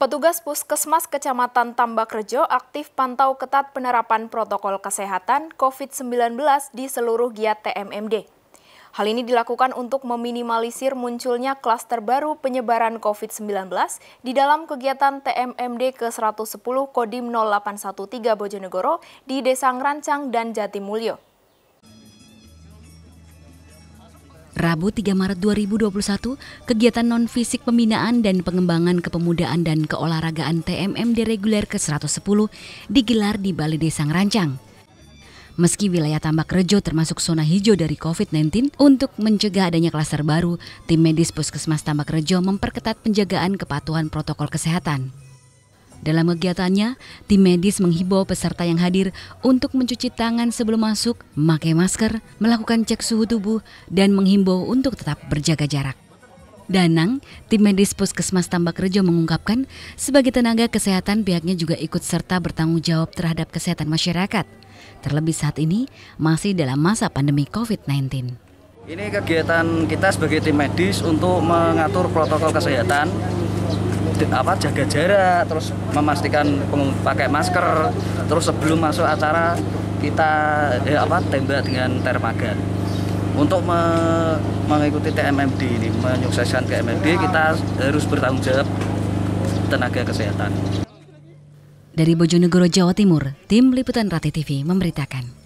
Petugas Puskesmas Kecamatan Tambakrejo aktif pantau ketat penerapan protokol kesehatan COVID-19 di seluruh giat TMMD. Hal ini dilakukan untuk meminimalisir munculnya klaster baru penyebaran COVID-19 di dalam kegiatan TMMD ke-110 Kodim 0813 Bojonegoro di Desa Ngerancang dan Jatimulyo. Rabu 3 Maret 2021, kegiatan non-fisik pembinaan dan pengembangan kepemudaan dan keolahragaan TMM Reguler ke-110 digelar di Bali Desa Ngerancang. Meski wilayah Tambak Rejo termasuk zona hijau dari COVID-19, untuk mencegah adanya klaster baru, tim medis Puskesmas Tambak Rejo memperketat penjagaan kepatuhan protokol kesehatan. Dalam kegiatannya, tim medis menghimbau peserta yang hadir untuk mencuci tangan sebelum masuk, memakai masker, melakukan cek suhu tubuh, dan menghimbau untuk tetap berjaga jarak. Danang, tim medis Puskesmas Tambak Rejo mengungkapkan, sebagai tenaga kesehatan pihaknya juga ikut serta bertanggung jawab terhadap kesehatan masyarakat. Terlebih saat ini masih dalam masa pandemi COVID-19. Ini kegiatan kita sebagai tim medis untuk mengatur protokol kesehatan apa jaga jarak terus memastikan pakai masker terus sebelum masuk acara kita eh, apa tembak dengan termagan untuk me mengikuti TMMD ini menyukseskan TMMD kita harus bertanggung jawab tenaga kesehatan dari Bojonegoro Jawa Timur tim liputan Rati TV memberitakan